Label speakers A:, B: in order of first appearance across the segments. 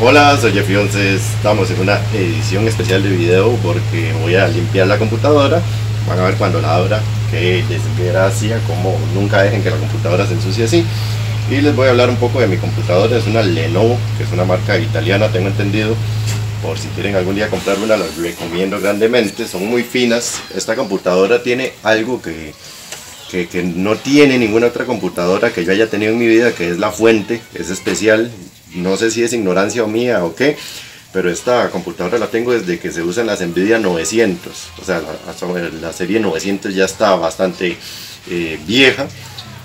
A: hola, soy Jeffy 11. Estamos en una edición especial de video porque voy a limpiar la computadora. Van a ver cuando la abra que desgracia, como nunca dejen que la computadora se ensucie así. Y les voy a hablar un poco de mi computadora. Es una Lenovo, que es una marca italiana, tengo entendido. Por si quieren algún día comprar una, las recomiendo grandemente. Son muy finas. Esta computadora tiene algo que que, no tiene ninguna otra computadora que yo haya tenido en mi vida, que es la fuente, es especial, no sé si es ignorancia o mía o qué, pero esta computadora la tengo desde que se usan las Nvidia 900, o sea, la, la serie 900 ya está bastante eh, vieja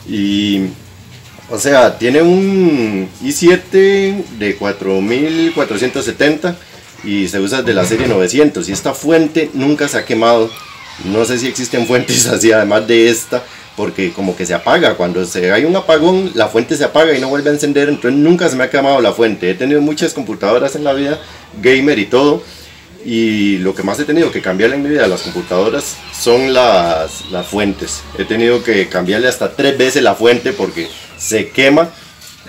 A: y, o sea, tiene un i7 de 4470 y se usa de la serie 900 y esta fuente nunca se ha quemado, no sé si existen fuentes así además de esta, porque como que se apaga. Cuando se, hay un apagón, la fuente se apaga y no vuelve a encender, entonces nunca se me ha quemado la fuente. He tenido muchas computadoras en la vida, gamer y todo, y lo que más he tenido que cambiarle en mi vida a las computadoras son las, las fuentes. He tenido que cambiarle hasta tres veces la fuente porque se quema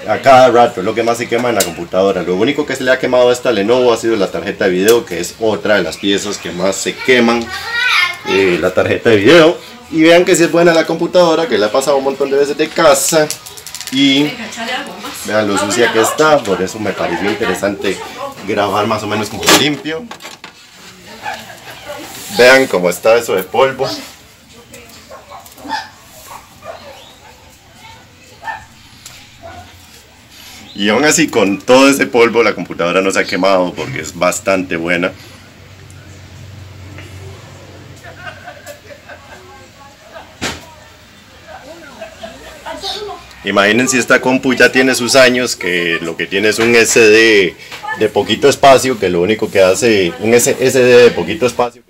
A: a cada rato, es lo que más se quema en la computadora. Lo único que se le ha quemado a esta Lenovo ha sido la tarjeta de video, que es otra de las piezas que más se queman. Eh, la tarjeta de video y vean que si es buena la computadora, que la he pasado un montón de veces de casa y vean lo ah, sucia que está, por eso me pareció interesante grabar más o menos como limpio. Vean cómo está eso de polvo. Y aún así con todo ese polvo la computadora no se ha quemado porque es bastante buena. Imaginen si esta compu ya tiene sus años, que lo que tiene es un SD de poquito espacio, que lo único que hace un SD de poquito espacio.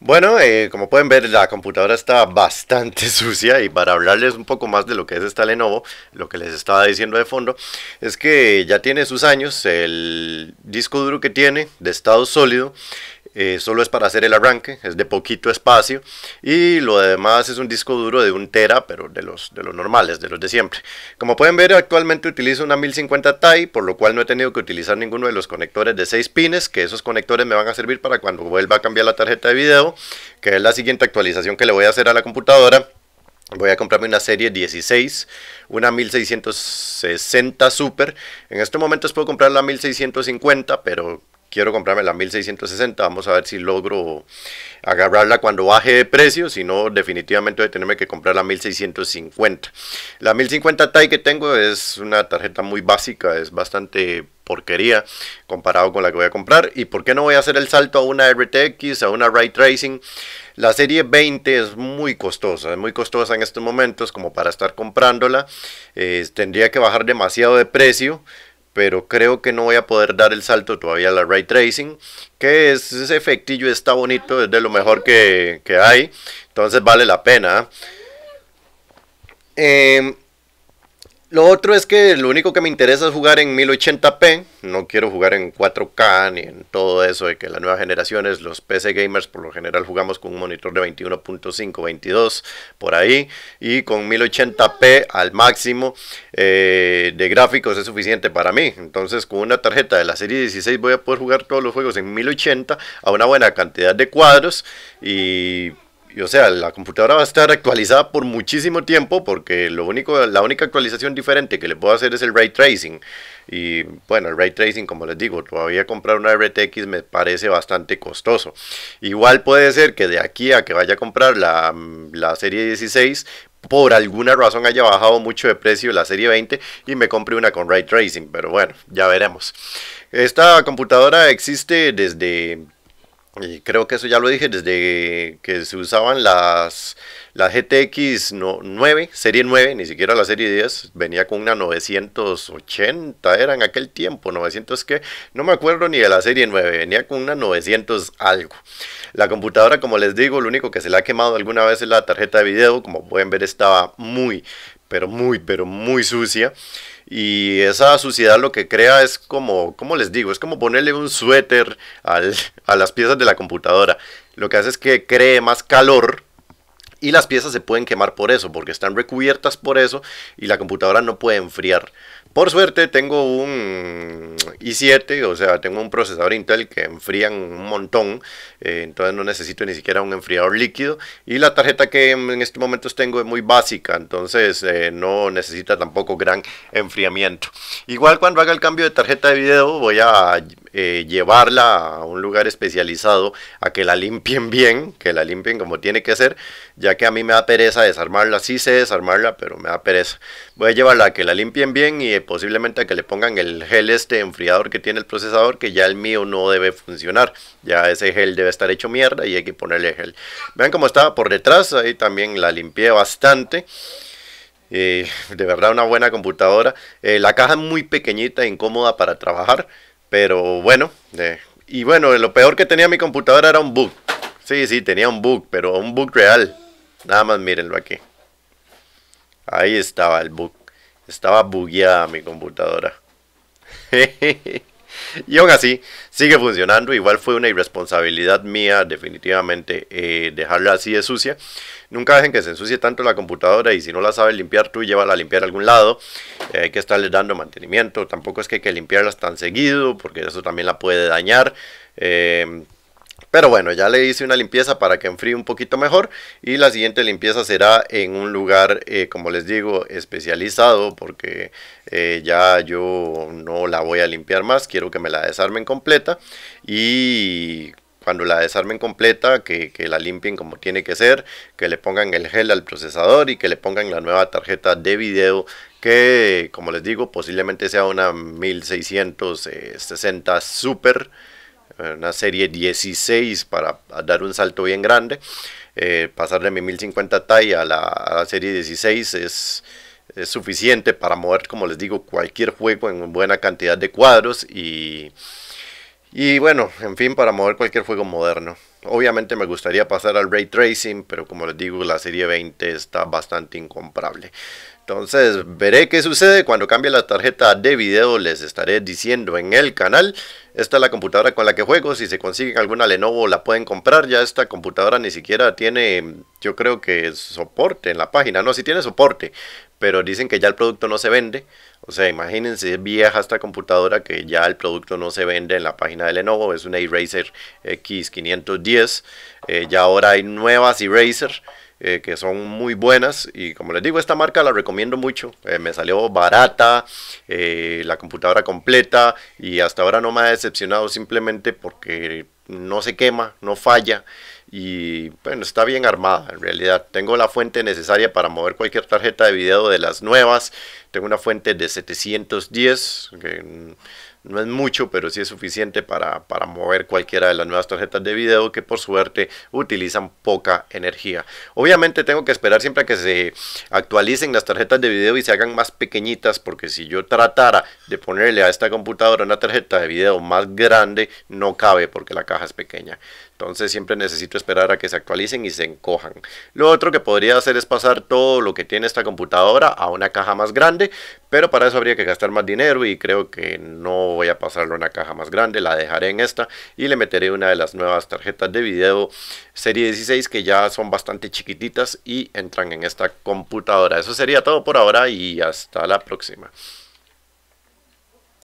A: Bueno, eh, como pueden ver, la computadora está bastante sucia y para hablarles un poco más de lo que es esta Lenovo, lo que les estaba diciendo de fondo, es que ya tiene sus años, el disco duro que tiene de estado sólido eh, solo es para hacer el arranque, es de poquito espacio y lo demás es un disco duro de un tera, pero de los, de los normales, de los de siempre. Como pueden ver actualmente utilizo una 1050 Ti, por lo cual no he tenido que utilizar ninguno de los conectores de 6 pines, que esos conectores me van a servir para cuando vuelva a cambiar la tarjeta de video, que es la siguiente actualización que le voy a hacer a la computadora. Voy a comprarme una serie 16, una 1660 Super. En estos momentos puedo comprar la 1650, pero quiero comprarme la 1660, vamos a ver si logro agarrarla cuando baje de precio, si no definitivamente voy a tenerme que comprar la 1650. La 1050 Ti que tengo es una tarjeta muy básica, es bastante porquería comparado con la que voy a comprar. ¿Y por qué no voy a hacer el salto a una RTX, a una Ray Tracing? La serie 20 es muy costosa, es muy costosa en estos momentos como para estar comprándola. Eh, tendría que bajar demasiado de precio pero creo que no voy a poder dar el salto todavía a la ray tracing, que ese efectillo está bonito, es de lo mejor que, que hay, entonces vale la pena. Eh, lo otro es que lo único que me interesa es jugar en 1080p. No quiero jugar en 4K ni en todo eso de que las nuevas generaciones, los PC gamers por lo general jugamos con un monitor de 21.5, 22 por ahí y con 1080p al máximo eh, de gráficos es suficiente para mí. Entonces con una tarjeta de la serie 16 voy a poder jugar todos los juegos en 1080 a una buena cantidad de cuadros y y o sea, la computadora va a estar actualizada por muchísimo tiempo porque lo único, la única actualización diferente que le puedo hacer es el ray tracing. Y bueno, el ray tracing, como les digo, todavía comprar una RTX me parece bastante costoso. Igual puede ser que de aquí a que vaya a comprar la, mm, la serie 16, por alguna razón haya bajado mucho de precio la serie 20 y me compre una con ray tracing, pero bueno, ya veremos. Esta computadora existe desde y creo que eso ya lo dije desde que se usaban las, las GTX 9, serie 9, ni siquiera la serie 10, venía con una 980, era en aquel tiempo, 900 que, no me acuerdo ni de la serie 9, venía con una 900 algo. La computadora, como les digo, lo único que se le ha quemado alguna vez es la tarjeta de video, como pueden ver estaba muy, pero muy, pero muy sucia. Y esa suciedad lo que crea es como, ¿cómo les digo? Es como ponerle un suéter al, a las piezas de la computadora. Lo que hace es que cree más calor y las piezas se pueden quemar por eso, porque están recubiertas por eso y la computadora no puede enfriar. Por suerte tengo un i7, o sea, tengo un procesador Intel que enfrían un montón, eh, entonces no necesito ni siquiera un enfriador líquido. Y la tarjeta que en este momento tengo es muy básica, entonces eh, no necesita tampoco gran enfriamiento. Igual cuando haga el cambio de tarjeta de video voy a eh, llevarla a un lugar especializado a que la limpien bien, que la limpien como tiene que ser ya que a mí me da pereza desarmarla, sí sé desarmarla, pero me da pereza. Voy a llevarla a que la limpien bien y posiblemente a que le pongan el gel este enfriador que tiene el procesador, que ya el mío no debe funcionar. Ya ese gel debe estar hecho mierda y hay que ponerle gel. Vean cómo estaba por detrás, ahí también la limpié bastante. Eh, de verdad una buena computadora. Eh, la caja es muy pequeñita, e incómoda para trabajar, pero bueno. Eh, y bueno, lo peor que tenía mi computadora era un bug. Sí, sí, tenía un bug, pero un bug real. Nada más mírenlo aquí. Ahí estaba el bug. Estaba bugueada mi computadora. y aún así, sigue funcionando. Igual fue una irresponsabilidad mía, definitivamente, eh, dejarla así de sucia. Nunca dejen que se ensucie tanto la computadora y si no la sabes limpiar tú, llévala a limpiar a algún lado. Eh, hay que estarle dando mantenimiento. Tampoco es que hay que limpiarla tan seguido porque eso también la puede dañar. Eh, pero bueno, ya le hice una limpieza para que enfríe un poquito mejor y la siguiente limpieza será en un lugar, eh, como les digo, especializado porque eh, ya yo no la voy a limpiar más, quiero que me la desarmen completa y cuando la desarmen completa, que, que, la limpien como tiene que ser, que le pongan el gel al procesador y que le pongan la nueva tarjeta de video que, como les digo, posiblemente sea una 1660 eh, Super. Eh, una serie 16 para dar un salto bien grande. Eh, pasar de mi 1050 Ti a la, serie 16 es, suficiente para mover, como les digo, cualquier juego en buena cantidad de cuadros y y bueno, en fin, para mover cualquier juego moderno. Obviamente me gustaría pasar al ray tracing, pero como les digo, la serie 20 está bastante incomparable. Entonces, veré qué sucede cuando cambie la tarjeta de video, les estaré diciendo en el canal. Esta es la computadora con la que juego, si se consiguen alguna Lenovo la pueden comprar, ya esta computadora ni siquiera tiene, yo creo que soporte en la página, no, si tiene soporte, pero dicen que ya el producto no se vende, o sea, imagínense, es vieja esta computadora que ya el producto no se vende en la página de Lenovo, es una Eraser X510. Eh, ya ahora hay nuevas Eraser eh, que son muy buenas y como les digo, esta marca la recomiendo mucho. Eh, me salió barata, la computadora completa y hasta ahora no me ha decepcionado simplemente porque no se quema, no falla y bueno, está bien armada en realidad. Tengo la fuente necesaria para mover cualquier tarjeta de video de las nuevas. Tengo una fuente de 710, que no es mucho, pero sí es suficiente para, para mover cualquiera de las nuevas tarjetas de video que por suerte utilizan poca energía. Obviamente tengo que esperar siempre a que se actualicen las tarjetas de video y se hagan más pequeñitas, porque si yo tratara de ponerle a esta computadora una tarjeta de video más grande, no cabe porque la caja es pequeña. Entonces siempre necesito esperar a que se actualicen y se encojan. Lo otro que podría hacer es pasar todo lo que tiene esta computadora a una caja más grande, pero para eso habría que gastar más dinero y creo que no voy a pasarlo a una caja más grande, la dejaré en esta y le meteré una de las nuevas tarjetas de video serie 16 que ya son bastante chiquititas y entran en esta computadora. Eso sería todo por ahora y hasta la próxima.